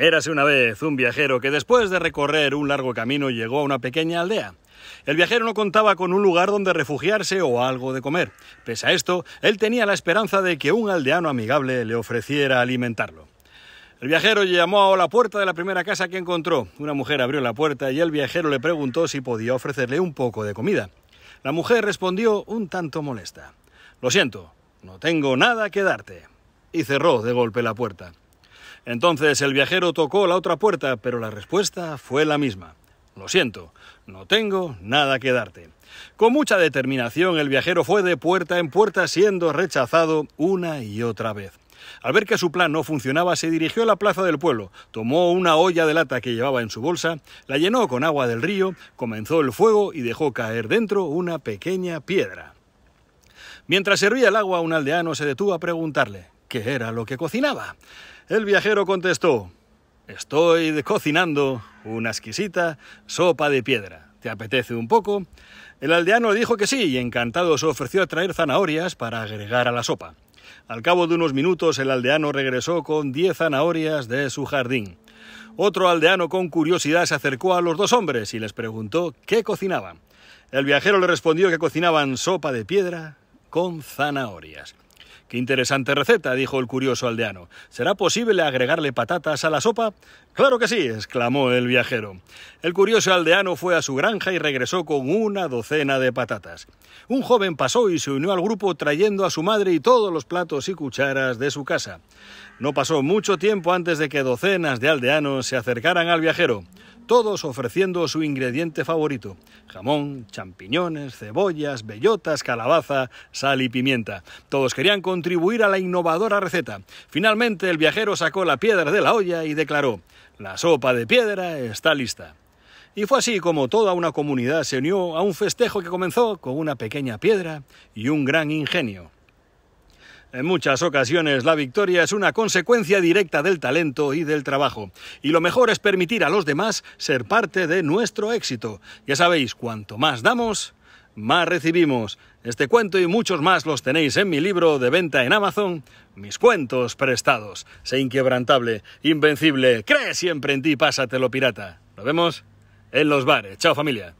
Érase una vez un viajero que después de recorrer un largo camino llegó a una pequeña aldea. El viajero no contaba con un lugar donde refugiarse o algo de comer. Pese a esto, él tenía la esperanza de que un aldeano amigable le ofreciera alimentarlo. El viajero llamó a la puerta de la primera casa que encontró. Una mujer abrió la puerta y el viajero le preguntó si podía ofrecerle un poco de comida. La mujer respondió un tanto molesta. Lo siento, no tengo nada que darte. Y cerró de golpe la puerta. Entonces el viajero tocó la otra puerta, pero la respuesta fue la misma. Lo siento, no tengo nada que darte. Con mucha determinación el viajero fue de puerta en puerta siendo rechazado una y otra vez. Al ver que su plan no funcionaba, se dirigió a la plaza del pueblo, tomó una olla de lata que llevaba en su bolsa, la llenó con agua del río, comenzó el fuego y dejó caer dentro una pequeña piedra. Mientras servía el agua, un aldeano se detuvo a preguntarle qué era lo que cocinaba. El viajero contestó, estoy cocinando una exquisita sopa de piedra. ¿Te apetece un poco? El aldeano dijo que sí y encantado se ofreció a traer zanahorias para agregar a la sopa. Al cabo de unos minutos el aldeano regresó con diez zanahorias de su jardín. Otro aldeano con curiosidad se acercó a los dos hombres y les preguntó qué cocinaban. El viajero le respondió que cocinaban sopa de piedra con zanahorias. Qué interesante receta, dijo el curioso aldeano. ¿Será posible agregarle patatas a la sopa? Claro que sí, exclamó el viajero. El curioso aldeano fue a su granja y regresó con una docena de patatas. Un joven pasó y se unió al grupo trayendo a su madre y todos los platos y cucharas de su casa. No pasó mucho tiempo antes de que docenas de aldeanos se acercaran al viajero todos ofreciendo su ingrediente favorito, jamón, champiñones, cebollas, bellotas, calabaza, sal y pimienta. Todos querían contribuir a la innovadora receta. Finalmente el viajero sacó la piedra de la olla y declaró, la sopa de piedra está lista. Y fue así como toda una comunidad se unió a un festejo que comenzó con una pequeña piedra y un gran ingenio. En muchas ocasiones la victoria es una consecuencia directa del talento y del trabajo. Y lo mejor es permitir a los demás ser parte de nuestro éxito. Ya sabéis, cuanto más damos, más recibimos. Este cuento y muchos más los tenéis en mi libro de venta en Amazon, Mis cuentos prestados. Sé inquebrantable, invencible, cree siempre en ti, pásatelo pirata. Nos vemos en los bares. Chao familia.